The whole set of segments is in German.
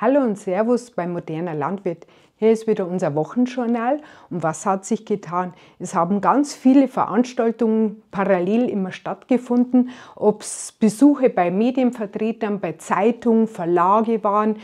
Hallo und Servus bei Moderner Landwirt. Hier ist wieder unser Wochenjournal. Und was hat sich getan? Es haben ganz viele Veranstaltungen parallel immer stattgefunden, ob es Besuche bei Medienvertretern, bei Zeitungen, Verlage waren,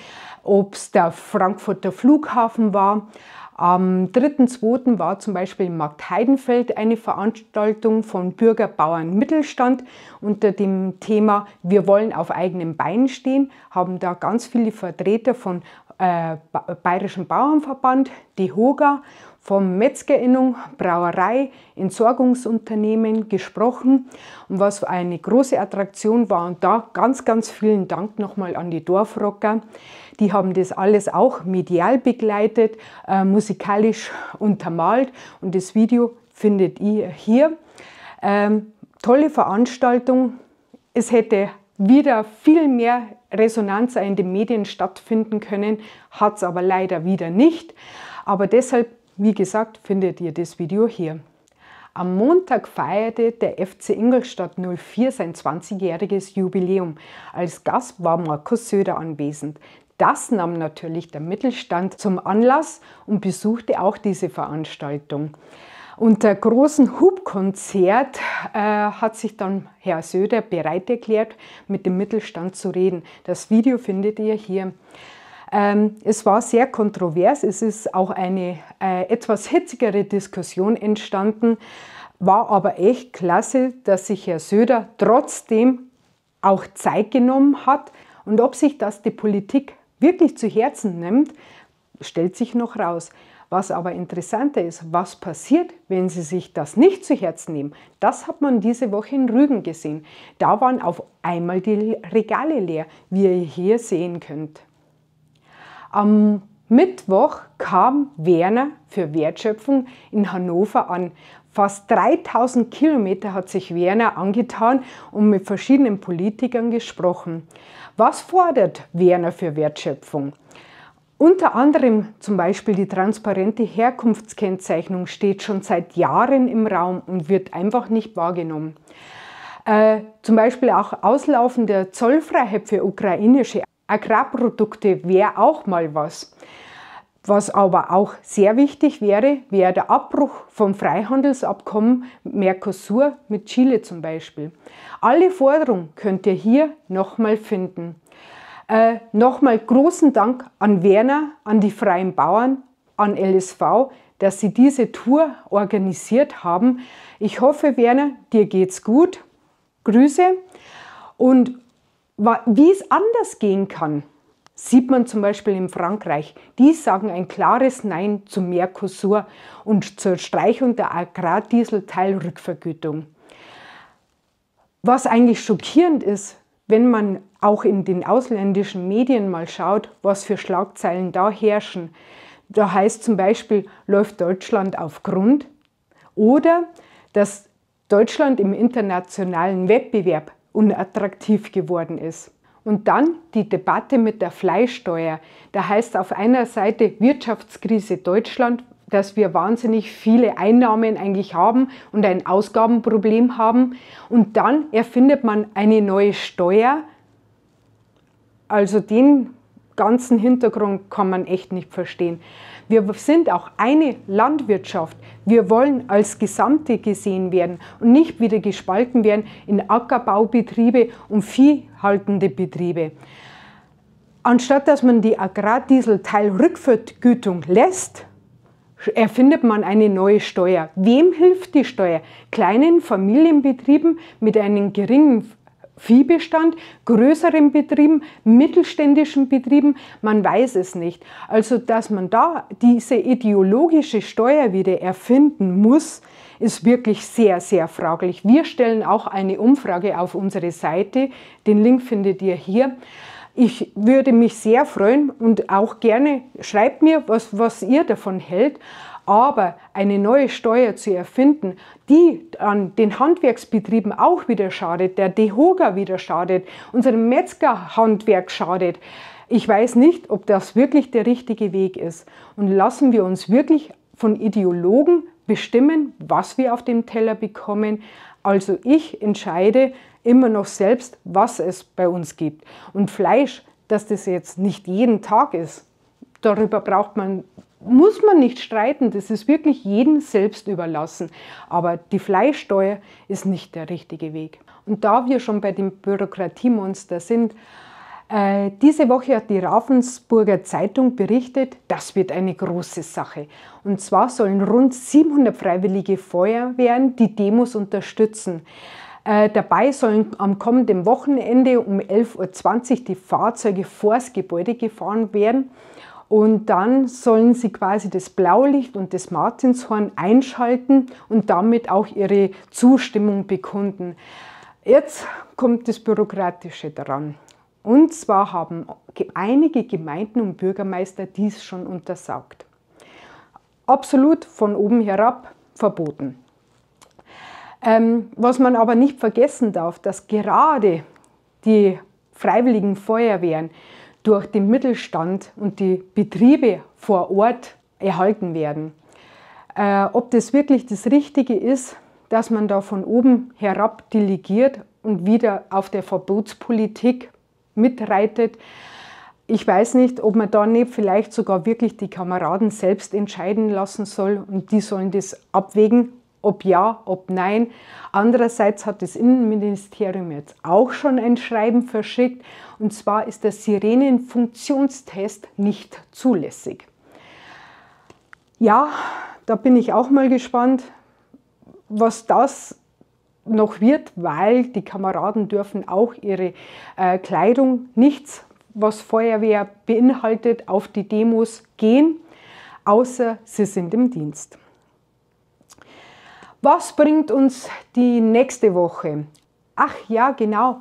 ob es der Frankfurter Flughafen war. Am 3.2. war zum Beispiel in Markt Heidenfeld eine Veranstaltung von Bürger, Bauern, Mittelstand unter dem Thema Wir wollen auf eigenen Beinen stehen, haben da ganz viele Vertreter von äh, Bayerischen Bauernverband, die Hoga, vom Metzgerinnung, Brauerei, Entsorgungsunternehmen gesprochen und was eine große Attraktion war. Und da ganz, ganz vielen Dank nochmal an die Dorfrocker. Die haben das alles auch medial begleitet, äh, musikalisch untermalt und das Video findet ihr hier. Ähm, tolle Veranstaltung. Es hätte wieder viel mehr Resonanz in den Medien stattfinden können, hat es aber leider wieder nicht. Aber deshalb, wie gesagt, findet ihr das Video hier. Am Montag feierte der FC Ingolstadt 04 sein 20-jähriges Jubiläum. Als Gast war Markus Söder anwesend. Das nahm natürlich der Mittelstand zum Anlass und besuchte auch diese Veranstaltung. Unter großem Hubkonzert äh, hat sich dann Herr Söder bereit erklärt, mit dem Mittelstand zu reden. Das Video findet ihr hier. Ähm, es war sehr kontrovers. Es ist auch eine äh, etwas hitzigere Diskussion entstanden. War aber echt klasse, dass sich Herr Söder trotzdem auch Zeit genommen hat. Und ob sich das die Politik wirklich zu Herzen nimmt, stellt sich noch raus. Was aber interessanter ist, was passiert, wenn sie sich das nicht zu Herzen nehmen. Das hat man diese Woche in Rügen gesehen. Da waren auf einmal die Regale leer, wie ihr hier sehen könnt. Am Mittwoch kam Werner für Wertschöpfung in Hannover an. Fast 3000 Kilometer hat sich Werner angetan und mit verschiedenen Politikern gesprochen. Was fordert Werner für Wertschöpfung? Unter anderem zum Beispiel die transparente Herkunftskennzeichnung steht schon seit Jahren im Raum und wird einfach nicht wahrgenommen. Äh, zum Beispiel auch auslaufende Zollfreiheit für ukrainische Agrarprodukte wäre auch mal was. Was aber auch sehr wichtig wäre, wäre der Abbruch vom Freihandelsabkommen Mercosur mit Chile zum Beispiel. Alle Forderungen könnt ihr hier nochmal finden. Äh, Nochmal großen Dank an Werner, an die Freien Bauern, an LSV, dass sie diese Tour organisiert haben. Ich hoffe, Werner, dir geht's gut. Grüße. Und wie es anders gehen kann, sieht man zum Beispiel in Frankreich. Die sagen ein klares Nein zu Mercosur und zur Streichung der Agrardieselteilrückvergütung. Was eigentlich schockierend ist, wenn man auch in den ausländischen Medien mal schaut, was für Schlagzeilen da herrschen. Da heißt zum Beispiel, läuft Deutschland auf Grund oder dass Deutschland im internationalen Wettbewerb unattraktiv geworden ist. Und dann die Debatte mit der Fleischsteuer. Da heißt auf einer Seite Wirtschaftskrise Deutschland, dass wir wahnsinnig viele Einnahmen eigentlich haben und ein Ausgabenproblem haben. Und dann erfindet man eine neue Steuer, also den ganzen Hintergrund kann man echt nicht verstehen. Wir sind auch eine Landwirtschaft. Wir wollen als Gesamte gesehen werden und nicht wieder gespalten werden in Ackerbaubetriebe und viehhaltende Betriebe. Anstatt dass man die Agrardiesel-Teilrückvergütung lässt, erfindet man eine neue Steuer. Wem hilft die Steuer? Kleinen Familienbetrieben mit einem geringen Viehbestand, größeren Betrieben, mittelständischen Betrieben, man weiß es nicht. Also, dass man da diese ideologische Steuer wieder erfinden muss, ist wirklich sehr, sehr fraglich. Wir stellen auch eine Umfrage auf unsere Seite. Den Link findet ihr hier. Ich würde mich sehr freuen und auch gerne schreibt mir, was, was ihr davon hält. Aber eine neue Steuer zu erfinden, die an den Handwerksbetrieben auch wieder schadet, der Dehoga wieder schadet, unserem Metzgerhandwerk schadet, ich weiß nicht, ob das wirklich der richtige Weg ist. Und lassen wir uns wirklich von Ideologen bestimmen, was wir auf dem Teller bekommen. Also ich entscheide immer noch selbst, was es bei uns gibt. Und Fleisch, dass das jetzt nicht jeden Tag ist, darüber braucht man, muss man nicht streiten, das ist wirklich jedem selbst überlassen. Aber die Fleischsteuer ist nicht der richtige Weg. Und da wir schon bei dem Bürokratiemonster sind, äh, diese Woche hat die Ravensburger Zeitung berichtet, das wird eine große Sache. Und zwar sollen rund 700 freiwillige Feuerwehren die Demos unterstützen. Äh, dabei sollen am kommenden Wochenende um 11.20 Uhr die Fahrzeuge vors Gebäude gefahren werden und dann sollen sie quasi das Blaulicht und das Martinshorn einschalten und damit auch ihre Zustimmung bekunden. Jetzt kommt das Bürokratische daran. Und zwar haben einige Gemeinden und Bürgermeister dies schon untersagt. Absolut von oben herab verboten. Ähm, was man aber nicht vergessen darf, dass gerade die freiwilligen Feuerwehren durch den Mittelstand und die Betriebe vor Ort erhalten werden. Äh, ob das wirklich das Richtige ist, dass man da von oben herab delegiert und wieder auf der Verbotspolitik mitreitet, ich weiß nicht, ob man da nicht vielleicht sogar wirklich die Kameraden selbst entscheiden lassen soll und die sollen das abwägen, ob ja, ob nein. Andererseits hat das Innenministerium jetzt auch schon ein Schreiben verschickt und zwar ist der Sirenenfunktionstest nicht zulässig. Ja, da bin ich auch mal gespannt, was das noch wird, weil die Kameraden dürfen auch ihre äh, Kleidung, nichts, was Feuerwehr beinhaltet, auf die Demos gehen, außer sie sind im Dienst. Was bringt uns die nächste Woche? Ach ja, genau.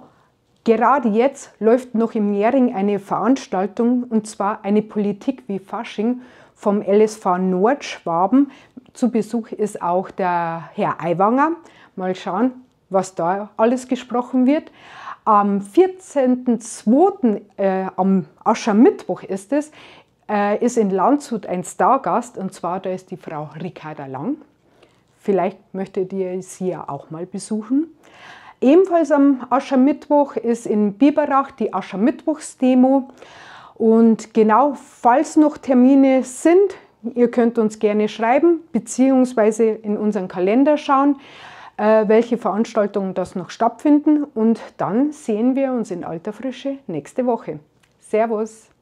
Gerade jetzt läuft noch im Jähring eine Veranstaltung, und zwar eine Politik wie Fasching vom LSV Nordschwaben. Zu Besuch ist auch der Herr Aiwanger. Mal schauen, was da alles gesprochen wird. Am 14.02. Äh, am Aschermittwoch ist es, äh, ist in Landshut ein Stargast, und zwar da ist die Frau Ricarda Lang. Vielleicht möchtet ihr sie ja auch mal besuchen. Ebenfalls am Aschermittwoch ist in Biberach die Aschermittwochsdemo. Und genau, falls noch Termine sind, ihr könnt uns gerne schreiben, bzw. in unseren Kalender schauen, äh, welche Veranstaltungen das noch stattfinden. Und dann sehen wir uns in alter Frische nächste Woche. Servus!